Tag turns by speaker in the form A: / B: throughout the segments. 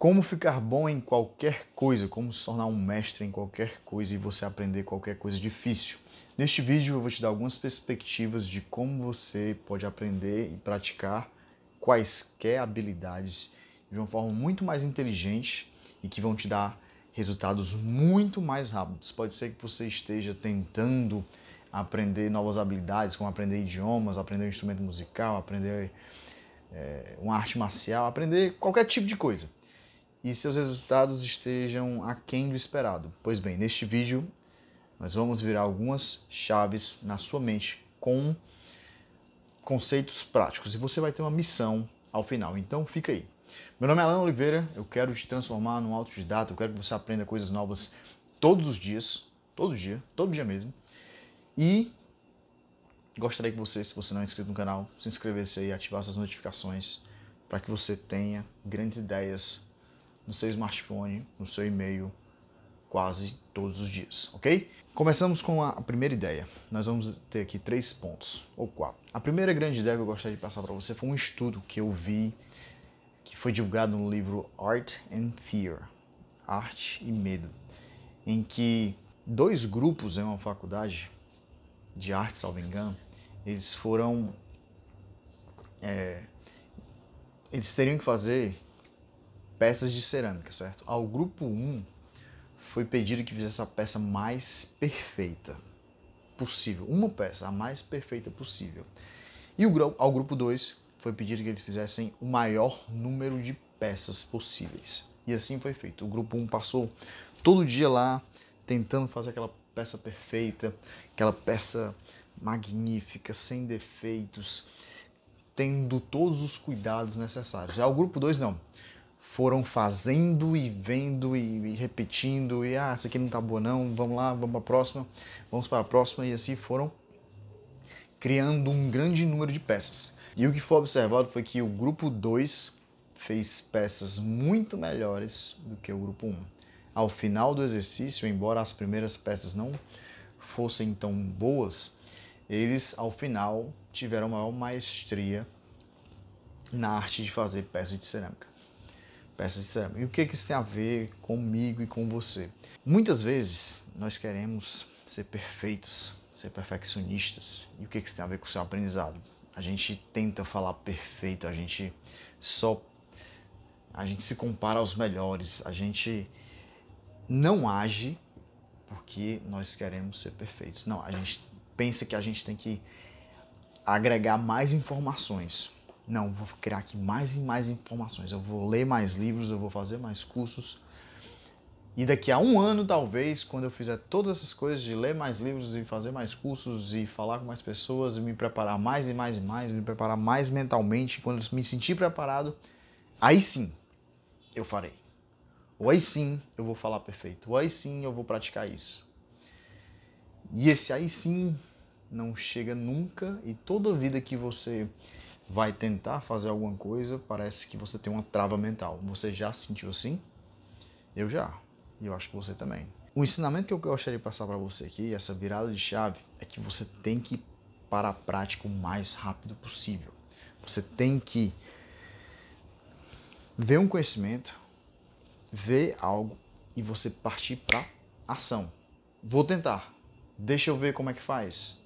A: Como ficar bom em qualquer coisa, como se tornar um mestre em qualquer coisa e você aprender qualquer coisa difícil. Neste vídeo eu vou te dar algumas perspectivas de como você pode aprender e praticar quaisquer habilidades de uma forma muito mais inteligente e que vão te dar resultados muito mais rápidos. Pode ser que você esteja tentando aprender novas habilidades, como aprender idiomas, aprender um instrumento musical, aprender é, uma arte marcial, aprender qualquer tipo de coisa e seus resultados estejam aquém do esperado. Pois bem, neste vídeo nós vamos virar algumas chaves na sua mente com conceitos práticos e você vai ter uma missão ao final. Então fica aí. Meu nome é Alan Oliveira, eu quero te transformar num autodidata, eu quero que você aprenda coisas novas todos os dias, todo dia, todo dia mesmo. E gostaria que você, se você não é inscrito no canal, se inscrevesse aí, ativasse as notificações para que você tenha grandes ideias no seu smartphone, no seu e-mail, quase todos os dias, ok? Começamos com a primeira ideia. Nós vamos ter aqui três pontos, ou quatro. A primeira grande ideia que eu gostaria de passar para você foi um estudo que eu vi, que foi divulgado no livro Art and Fear, Arte e Medo, em que dois grupos em uma faculdade de arte, salvo engano, eles foram... É, eles teriam que fazer peças de cerâmica, certo? Ao grupo 1 foi pedido que fizesse a peça mais perfeita possível, uma peça, a mais perfeita possível. E ao grupo 2 foi pedido que eles fizessem o maior número de peças possíveis. E assim foi feito. O grupo 1 passou todo dia lá tentando fazer aquela peça perfeita, aquela peça magnífica, sem defeitos, tendo todos os cuidados necessários. Já o grupo 2 não foram fazendo e vendo e, e repetindo e ah, isso aqui não tá boa não, vamos lá, vamos para a próxima, vamos para a próxima e assim foram criando um grande número de peças. E o que foi observado foi que o grupo 2 fez peças muito melhores do que o grupo 1. Um. Ao final do exercício, embora as primeiras peças não fossem tão boas, eles ao final tiveram maior maestria na arte de fazer peças de cerâmica. E o que, é que isso tem a ver comigo e com você? Muitas vezes nós queremos ser perfeitos, ser perfeccionistas. E o que, é que isso tem a ver com o seu aprendizado? A gente tenta falar perfeito, a gente só. A gente se compara aos melhores, a gente não age porque nós queremos ser perfeitos. Não, a gente pensa que a gente tem que agregar mais informações não, vou criar aqui mais e mais informações. Eu vou ler mais livros, eu vou fazer mais cursos. E daqui a um ano, talvez, quando eu fizer todas essas coisas de ler mais livros e fazer mais cursos e falar com mais pessoas e me preparar mais e mais e mais, me preparar mais mentalmente, quando eu me sentir preparado, aí sim eu farei. Ou aí sim eu vou falar perfeito. Ou aí sim eu vou praticar isso. E esse aí sim não chega nunca e toda vida que você vai tentar fazer alguma coisa, parece que você tem uma trava mental. Você já sentiu assim? Eu já. E eu acho que você também. O ensinamento que eu gostaria de passar para você aqui, essa virada de chave, é que você tem que ir para a prática o mais rápido possível. Você tem que ver um conhecimento, ver algo e você partir para ação. Vou tentar. Deixa eu ver como é que faz.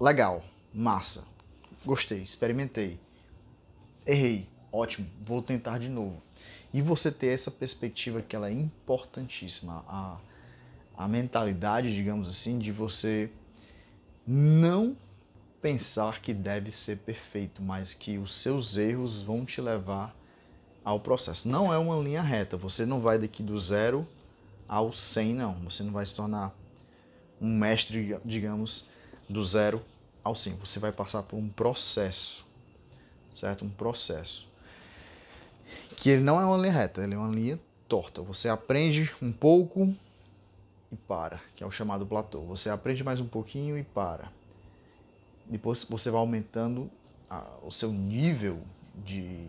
A: Legal, massa Gostei, experimentei. Errei. Ótimo, vou tentar de novo. E você ter essa perspectiva que ela é importantíssima, a, a mentalidade, digamos assim, de você não pensar que deve ser perfeito, mas que os seus erros vão te levar ao processo. Não é uma linha reta, você não vai daqui do zero ao 100, não. Você não vai se tornar um mestre, digamos, do zero ao sim, você vai passar por um processo, certo? Um processo. Que ele não é uma linha reta, ele é uma linha torta. Você aprende um pouco e para, que é o chamado platô. Você aprende mais um pouquinho e para. Depois você vai aumentando a, o seu nível de,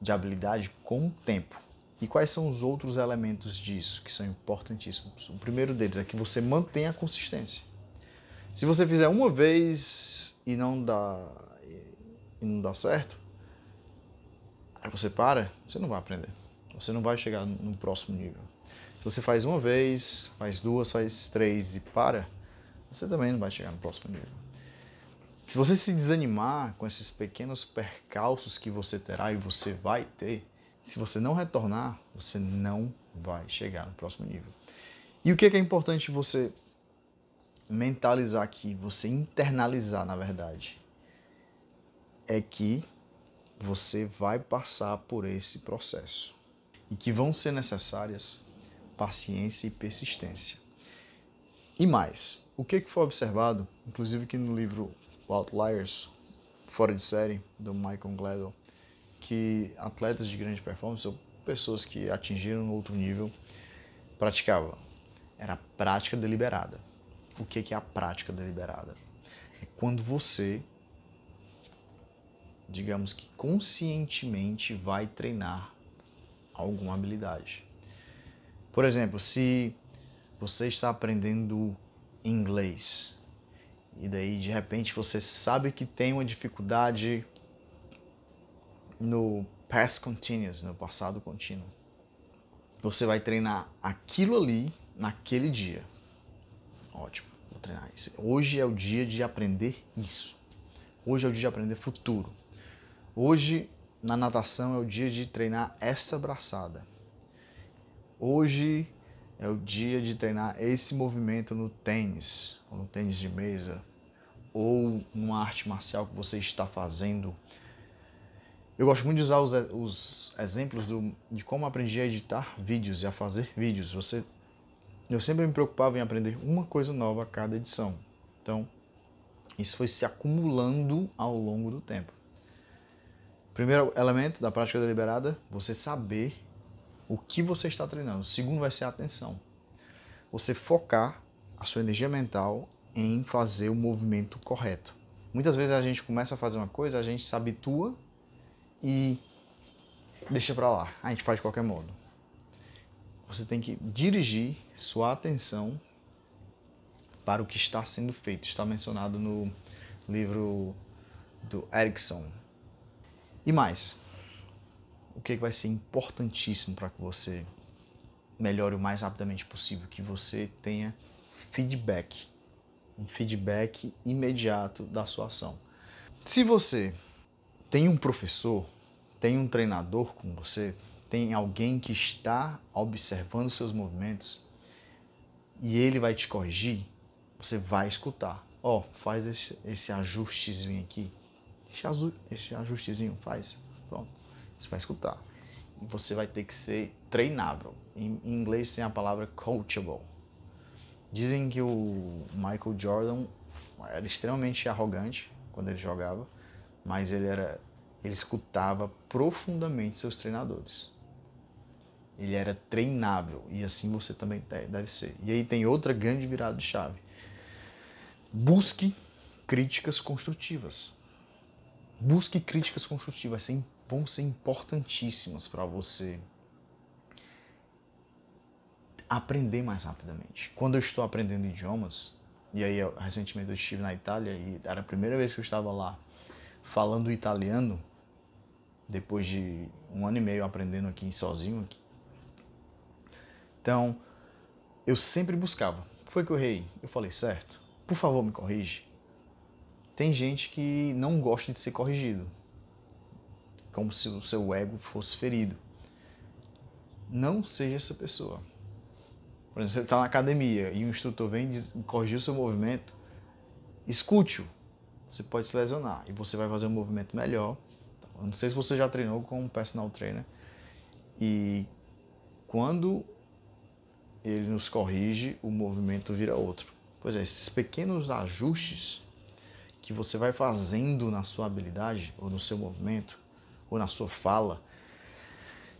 A: de habilidade com o tempo. E quais são os outros elementos disso que são importantíssimos? O primeiro deles é que você mantém a consistência. Se você fizer uma vez e não dá e não dá certo, aí você para, você não vai aprender. Você não vai chegar no próximo nível. Se você faz uma vez, faz duas, faz três e para, você também não vai chegar no próximo nível. Se você se desanimar com esses pequenos percalços que você terá e você vai ter, se você não retornar, você não vai chegar no próximo nível. E o que é, que é importante você mentalizar aqui, você internalizar, na verdade, é que você vai passar por esse processo e que vão ser necessárias paciência e persistência. E mais, o que foi observado, inclusive que no livro Outliers, fora de série, do Michael Gladwell, que atletas de grande performance ou pessoas que atingiram outro nível praticavam era prática deliberada o é que é a prática deliberada? É quando você, digamos que conscientemente, vai treinar alguma habilidade. Por exemplo, se você está aprendendo inglês e daí de repente você sabe que tem uma dificuldade no past continuous, no passado contínuo, você vai treinar aquilo ali naquele dia Ótimo, vou treinar isso. Hoje é o dia de aprender isso. Hoje é o dia de aprender futuro. Hoje na natação é o dia de treinar essa braçada. Hoje é o dia de treinar esse movimento no tênis, ou no tênis de mesa, ou numa arte marcial que você está fazendo. Eu gosto muito de usar os, os exemplos do, de como aprendi a editar vídeos e a fazer vídeos. Você eu sempre me preocupava em aprender uma coisa nova a cada edição. Então, isso foi se acumulando ao longo do tempo. Primeiro elemento da prática deliberada, você saber o que você está treinando. O segundo vai ser a atenção. Você focar a sua energia mental em fazer o movimento correto. Muitas vezes a gente começa a fazer uma coisa, a gente se habitua e deixa para lá. A gente faz de qualquer modo você tem que dirigir sua atenção para o que está sendo feito. Está mencionado no livro do Erickson. E mais, o é que vai ser importantíssimo para que você melhore o mais rapidamente possível, que você tenha feedback, um feedback imediato da sua ação. Se você tem um professor, tem um treinador com você, tem alguém que está observando seus movimentos e ele vai te corrigir, você vai escutar. Ó, oh, faz esse, esse ajustezinho aqui. Esse, ajustezinho faz. Pronto. Você vai escutar. E você vai ter que ser treinável. Em, em inglês tem a palavra coachable. Dizem que o Michael Jordan era extremamente arrogante quando ele jogava, mas ele era ele escutava profundamente seus treinadores ele era treinável e assim você também deve ser. E aí tem outra grande virada de chave. Busque críticas construtivas. Busque críticas construtivas, sim, vão ser importantíssimas para você aprender mais rapidamente. Quando eu estou aprendendo idiomas, e aí eu, recentemente eu estive na Itália e era a primeira vez que eu estava lá falando italiano, depois de um ano e meio aprendendo aqui sozinho aqui, então, eu sempre buscava. O que foi que eu errei? Eu falei certo? Por favor, me corrige. Tem gente que não gosta de ser corrigido, como se o seu ego fosse ferido. Não seja essa pessoa. Por exemplo, você está na academia e um instrutor vem e corrigir o seu movimento, escute-o. Você pode se lesionar e você vai fazer um movimento melhor. Então, eu não sei se você já treinou com um personal trainer. E quando ele nos corrige, o movimento vira outro. Pois é, esses pequenos ajustes que você vai fazendo na sua habilidade, ou no seu movimento, ou na sua fala,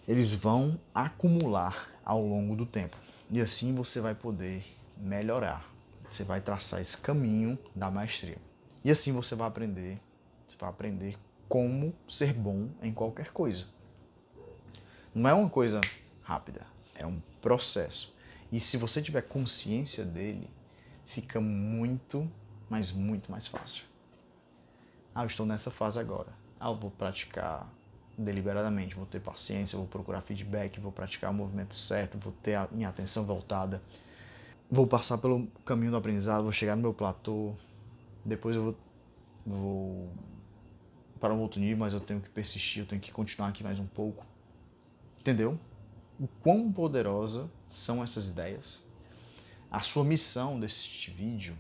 A: eles vão acumular ao longo do tempo. E assim você vai poder melhorar. Você vai traçar esse caminho da maestria. E assim você vai aprender, você vai aprender como ser bom em qualquer coisa. Não é uma coisa rápida, é um processo. E se você tiver consciência dele, fica muito, mas muito mais fácil. Ah, eu estou nessa fase agora. Ah, eu vou praticar deliberadamente, vou ter paciência, vou procurar feedback, vou praticar o movimento certo, vou ter a minha atenção voltada, vou passar pelo caminho do aprendizado, vou chegar no meu platô, depois eu vou, vou para um outro nível, mas eu tenho que persistir, eu tenho que continuar aqui mais um pouco. Entendeu? o quão poderosa são essas ideias. A sua missão deste vídeo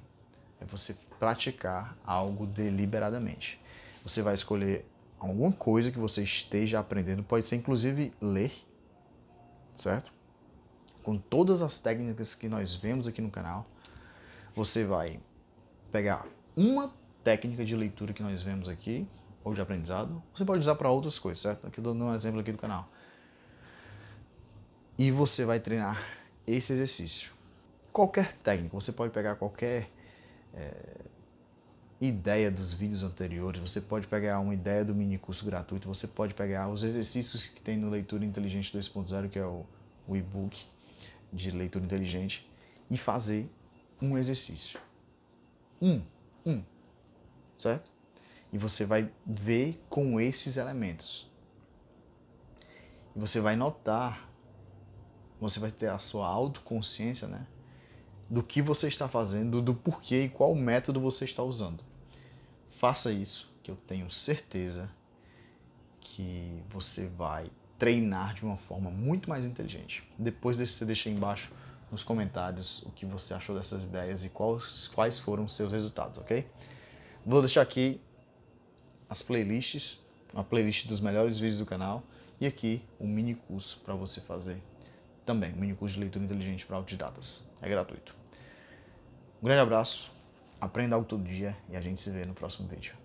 A: é você praticar algo deliberadamente. Você vai escolher alguma coisa que você esteja aprendendo, pode ser inclusive ler, certo? Com todas as técnicas que nós vemos aqui no canal, você vai pegar uma técnica de leitura que nós vemos aqui, ou de aprendizado, você pode usar para outras coisas, certo? Aqui eu dou um exemplo aqui do canal e você vai treinar esse exercício. Qualquer técnica, você pode pegar qualquer é, ideia dos vídeos anteriores, você pode pegar uma ideia do mini curso gratuito, você pode pegar os exercícios que tem no Leitura Inteligente 2.0, que é o, o e-book de leitura inteligente, e fazer um exercício. Um, um, certo? E você vai ver com esses elementos. E você vai notar você vai ter a sua autoconsciência, né? Do que você está fazendo, do porquê e qual método você está usando. Faça isso, que eu tenho certeza que você vai treinar de uma forma muito mais inteligente. Depois você deixa aí embaixo nos comentários o que você achou dessas ideias e quais, quais foram os seus resultados, ok? Vou deixar aqui as playlists, a playlist dos melhores vídeos do canal e aqui um mini curso para você fazer também, o mini curso de leitura inteligente para autodidatas. É gratuito. Um grande abraço, aprenda algo todo dia e a gente se vê no próximo vídeo.